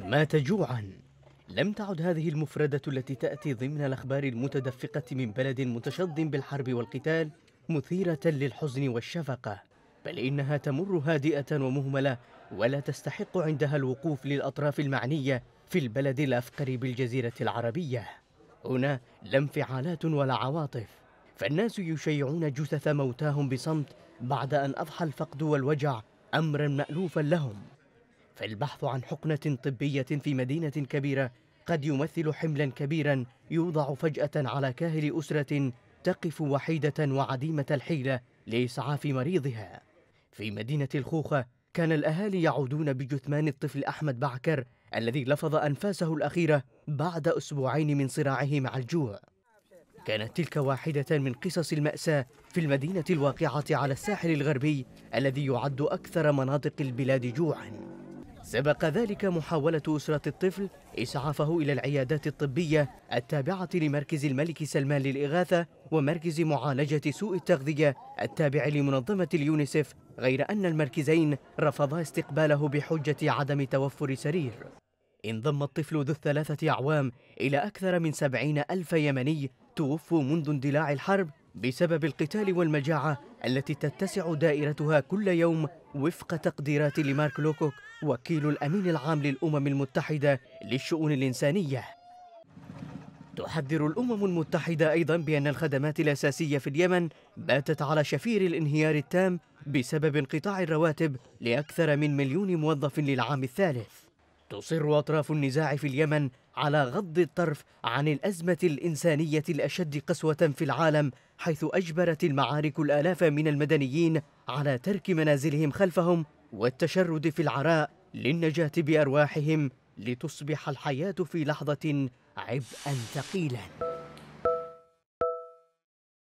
مات جوعا لم تعد هذه المفردة التي تأتي ضمن الأخبار المتدفقة من بلد متشد بالحرب والقتال مثيرة للحزن والشفقة بل إنها تمر هادئة ومهملة ولا تستحق عندها الوقوف للأطراف المعنية في البلد الأفقر بالجزيرة العربية هنا لا انفعالات ولا عواطف فالناس يشيعون جثث موتاهم بصمت بعد أن أضحى الفقد والوجع أمرا مألوفا لهم فالبحث عن حقنة طبية في مدينة كبيرة قد يمثل حملا كبيرا يوضع فجأة على كاهل أسرة تقف وحيدة وعديمة الحيلة لإسعاف مريضها. في مدينة الخوخة كان الأهالي يعودون بجثمان الطفل أحمد بعكر الذي لفظ أنفاسه الأخيرة بعد أسبوعين من صراعه مع الجوع. كانت تلك واحدة من قصص المأساة في المدينة الواقعة على الساحل الغربي الذي يعد أكثر مناطق البلاد جوعاً. سبق ذلك محاولة أسرة الطفل إسعافه إلى العيادات الطبية التابعة لمركز الملك سلمان للإغاثة ومركز معالجة سوء التغذية التابع لمنظمة اليونيسف غير أن المركزين رفضا استقباله بحجة عدم توفر سرير انضم الطفل ذو الثلاثة أعوام إلى أكثر من سبعين ألف يمني توفوا منذ اندلاع الحرب بسبب القتال والمجاعة التي تتسع دائرتها كل يوم وفق تقديرات لمارك لوكوك وكيل الأمين العام للأمم المتحدة للشؤون الإنسانية تحذر الأمم المتحدة أيضا بأن الخدمات الأساسية في اليمن باتت على شفير الانهيار التام بسبب انقطاع الرواتب لأكثر من مليون موظف للعام الثالث تصر أطراف النزاع في اليمن على غض الطرف عن الأزمة الإنسانية الأشد قسوة في العالم حيث أجبرت المعارك الآلاف من المدنيين على ترك منازلهم خلفهم والتشرد في العراء للنجاة بأرواحهم لتصبح الحياة في لحظة عبئا ثقيلا